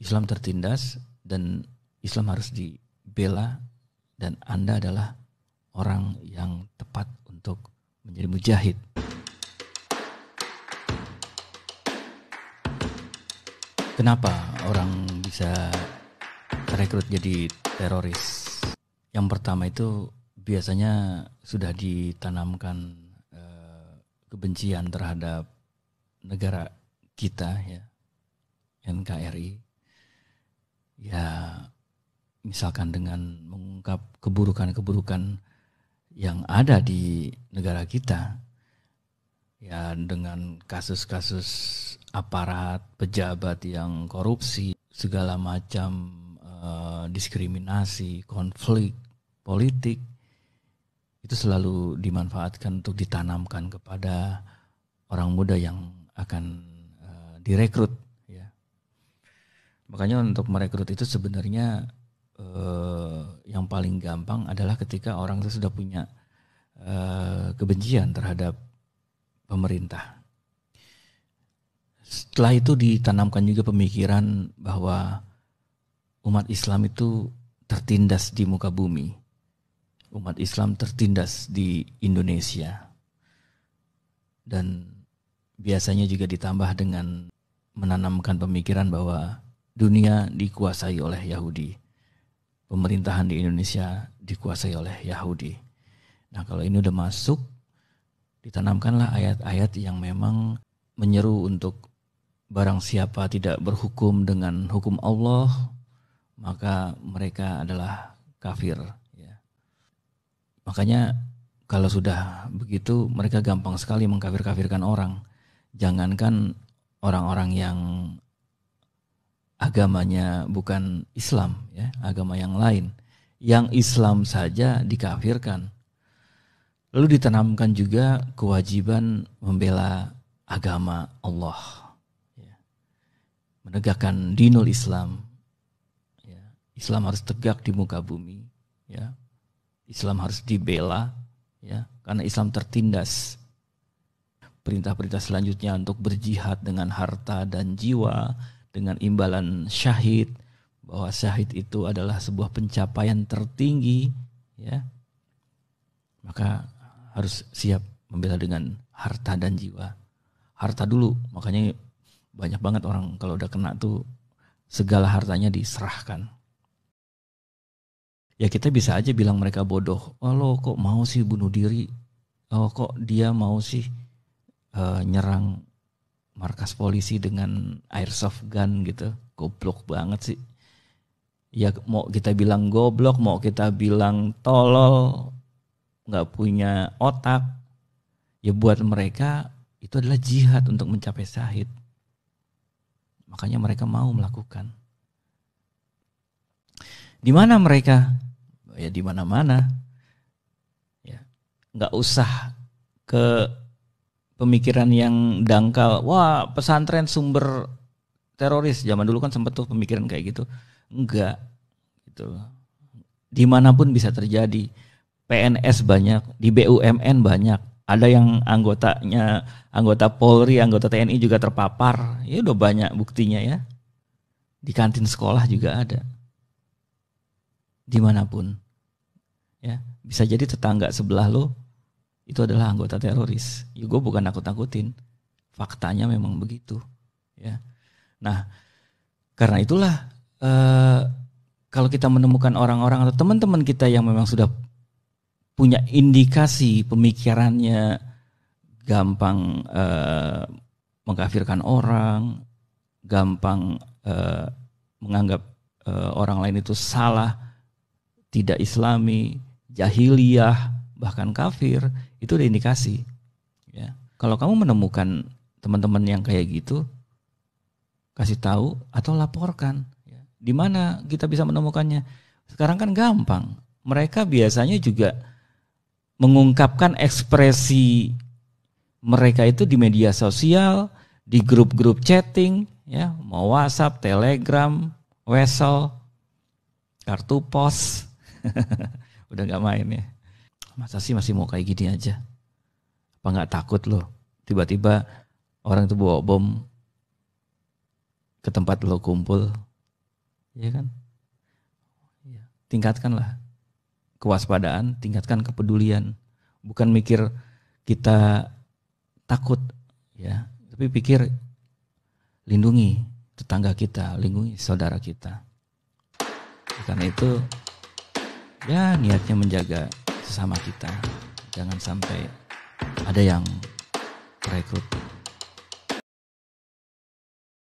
Islam tertindas dan Islam harus dibela dan Anda adalah orang yang tepat untuk menjadi mujahid. Kenapa orang bisa rekrut jadi teroris? Yang pertama itu biasanya sudah ditanamkan eh, kebencian terhadap negara kita ya NKRI misalkan dengan mengungkap keburukan-keburukan yang ada di negara kita ya dengan kasus-kasus aparat pejabat yang korupsi segala macam eh, diskriminasi konflik politik itu selalu dimanfaatkan untuk ditanamkan kepada orang muda yang akan eh, direkrut ya makanya untuk merekrut itu sebenarnya Eh, yang paling gampang adalah ketika orang itu sudah punya eh, kebencian terhadap pemerintah. Setelah itu ditanamkan juga pemikiran bahwa umat Islam itu tertindas di muka bumi. Umat Islam tertindas di Indonesia. Dan biasanya juga ditambah dengan menanamkan pemikiran bahwa dunia dikuasai oleh Yahudi pemerintahan di Indonesia dikuasai oleh Yahudi. Nah kalau ini udah masuk, ditanamkanlah ayat-ayat yang memang menyeru untuk barang siapa tidak berhukum dengan hukum Allah, maka mereka adalah kafir. Ya. Makanya kalau sudah begitu mereka gampang sekali mengkafir-kafirkan orang. Jangankan orang-orang yang agamanya bukan Islam ya, agama yang lain. Yang Islam saja dikafirkan. Lalu ditanamkan juga kewajiban membela agama Allah. Ya. Menegakkan dinul Islam. Ya. Islam harus tegak di muka bumi, ya. Islam harus dibela, ya, karena Islam tertindas. Perintah-perintah selanjutnya untuk berjihad dengan harta dan jiwa, dengan imbalan syahid bahwa syahid itu adalah sebuah pencapaian tertinggi ya maka harus siap membela dengan harta dan jiwa harta dulu makanya banyak banget orang kalau udah kena tuh segala hartanya diserahkan ya kita bisa aja bilang mereka bodoh oh lo kok mau sih bunuh diri oh kok dia mau sih uh, nyerang markas polisi dengan airsoft gun gitu goblok banget sih ya mau kita bilang goblok mau kita bilang tolol nggak punya otak ya buat mereka itu adalah jihad untuk mencapai syahid makanya mereka mau melakukan di mana mereka ya di mana mana ya nggak usah ke pemikiran yang dangkal wah pesantren sumber teroris zaman dulu kan sempat tuh pemikiran kayak gitu enggak gitu dimanapun bisa terjadi PNS banyak di BUMN banyak ada yang anggotanya anggota Polri anggota TNI juga terpapar ya udah banyak buktinya ya di kantin sekolah juga ada dimanapun ya bisa jadi tetangga sebelah lo itu adalah anggota teroris. Ya, gue bukan nakut-nakutin, faktanya memang begitu. Ya, nah karena itulah eh, kalau kita menemukan orang-orang atau teman-teman kita yang memang sudah punya indikasi pemikirannya gampang eh, mengkafirkan orang, gampang eh, menganggap eh, orang lain itu salah, tidak Islami, jahiliyah, bahkan kafir itu udah indikasi ya kalau kamu menemukan teman-teman yang kayak gitu kasih tahu atau laporkan ya. di mana kita bisa menemukannya sekarang kan gampang mereka biasanya juga mengungkapkan ekspresi mereka itu di media sosial di grup-grup chatting ya mau WhatsApp Telegram Wesel kartu pos udah nggak main ya masa sih masih mau kayak gini aja apa nggak takut loh tiba-tiba orang itu bawa bom ke tempat lo kumpul ya kan iya. tingkatkanlah kewaspadaan tingkatkan kepedulian bukan mikir kita takut ya tapi pikir lindungi tetangga kita lindungi saudara kita karena itu ya niatnya menjaga sesama kita. Jangan sampai ada yang rekrut